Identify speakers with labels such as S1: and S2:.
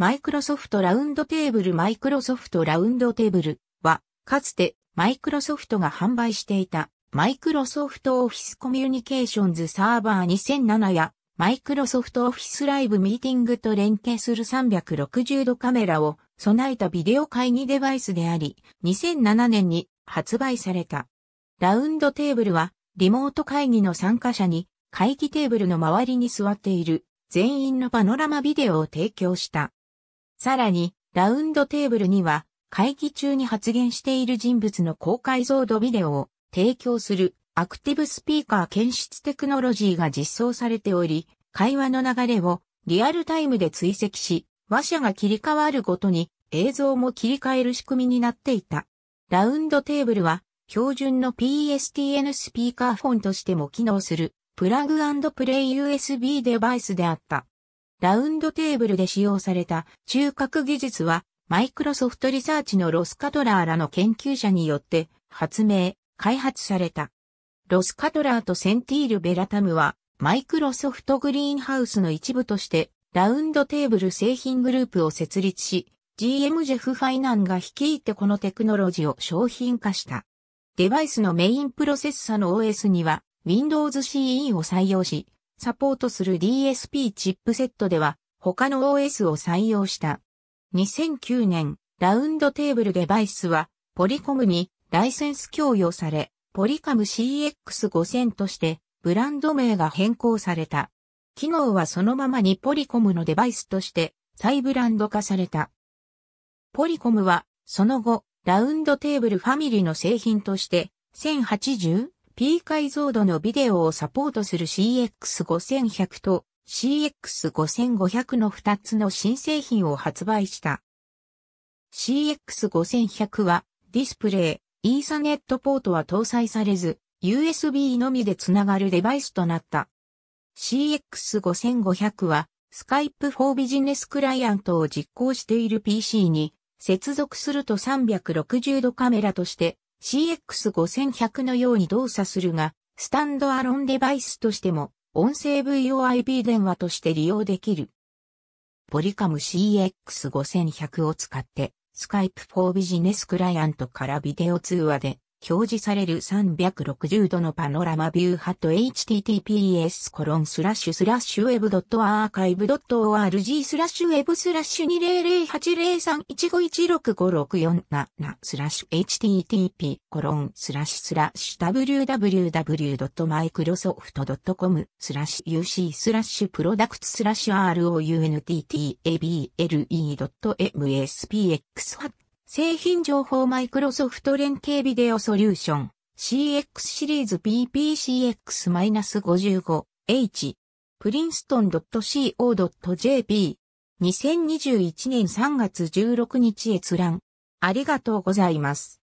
S1: マイクロソフトラウンドテーブルマイクロソフトラウンドテーブルは、かつてマイクロソフトが販売していたマイクロソフトオフィスコミュニケーションズサーバー2007やマイクロソフトオフィスライブミーティングと連携する360度カメラを備えたビデオ会議デバイスであり、2007年に発売された。ラウンドテーブルはリモート会議の参加者に会議テーブルの周りに座っている全員のパノラマビデオを提供した。さらに、ラウンドテーブルには、会議中に発言している人物の高解像度ビデオを提供するアクティブスピーカー検出テクノロジーが実装されており、会話の流れをリアルタイムで追跡し、話者が切り替わるごとに映像も切り替える仕組みになっていた。ラウンドテーブルは標準の PSTN スピーカーフォンとしても機能するプラグプレイ USB デバイスであった。ラウンドテーブルで使用された中核技術は、マイクロソフトリサーチのロスカトラーらの研究者によって発明、開発された。ロスカトラーとセンティール・ベラタムは、マイクロソフトグリーンハウスの一部として、ラウンドテーブル製品グループを設立し、GM ジェフ・ファイナンが率いてこのテクノロジーを商品化した。デバイスのメインプロセッサの OS には、Windows CE を採用し、サポートする DSP チップセットでは他の OS を採用した。2009年、ラウンドテーブルデバイスはポリコムにライセンス供与され、ポリカム CX5000 としてブランド名が変更された。機能はそのままにポリコムのデバイスとして再ブランド化された。ポリコムはその後、ラウンドテーブルファミリーの製品として、1080 P 解像度のビデオをサポートする CX5100 と CX5500 の2つの新製品を発売した。CX5100 はディスプレイ、イーサネットポートは搭載されず、USB のみでつながるデバイスとなった。CX5500 は Skype for Business クライアントを実行している PC に接続すると360度カメラとして CX5100 のように動作するが、スタンドアロンデバイスとしても、音声 VoIP 電話として利用できる。ポリカム CX5100 を使って、スカイプ4ビジネスクライアントからビデオ通話で表示される360度のパノラマビューハット https コロンスラッシュスラッシュウェブドットアーカイブドット org スラッシュウェブスラッシュ200803151656477スラッシュ http コロンスラッシュスラッシュ www.microsoft.com スラッシュ uc スラッシュプロダクツスラッシュ rounttable.mspx ハッ製品情報マイクロソフト連携ビデオソリューション CX シリーズ PPCX-55H プリンストン .co.jp 2021年3月16日閲覧ありがとうございます。